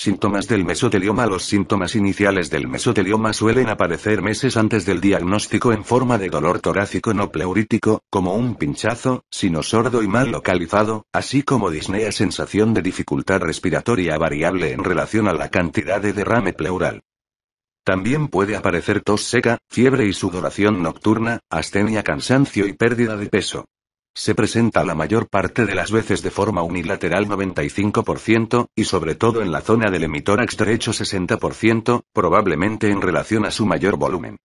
Síntomas del mesotelioma Los síntomas iniciales del mesotelioma suelen aparecer meses antes del diagnóstico en forma de dolor torácico no pleurítico, como un pinchazo, sino sordo y mal localizado, así como disnea sensación de dificultad respiratoria variable en relación a la cantidad de derrame pleural. También puede aparecer tos seca, fiebre y sudoración nocturna, astenia, cansancio y pérdida de peso. Se presenta la mayor parte de las veces de forma unilateral 95%, y sobre todo en la zona del emitor derecho 60%, probablemente en relación a su mayor volumen.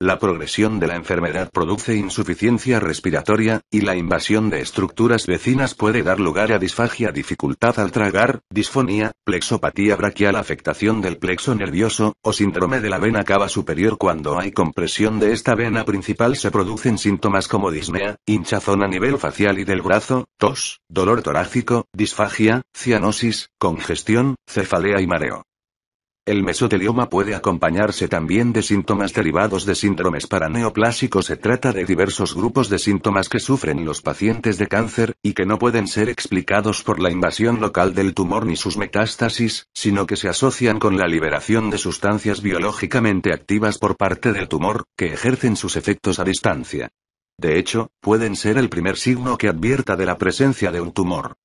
La progresión de la enfermedad produce insuficiencia respiratoria, y la invasión de estructuras vecinas puede dar lugar a disfagia, dificultad al tragar, disfonía, plexopatía braquial, afectación del plexo nervioso, o síndrome de la vena cava superior. Cuando hay compresión de esta vena principal se producen síntomas como disnea, hinchazón a nivel facial y del brazo, tos, dolor torácico, disfagia, cianosis, congestión, cefalea y mareo. El mesotelioma puede acompañarse también de síntomas derivados de síndromes paraneoplásicos. Se trata de diversos grupos de síntomas que sufren los pacientes de cáncer, y que no pueden ser explicados por la invasión local del tumor ni sus metástasis, sino que se asocian con la liberación de sustancias biológicamente activas por parte del tumor, que ejercen sus efectos a distancia. De hecho, pueden ser el primer signo que advierta de la presencia de un tumor.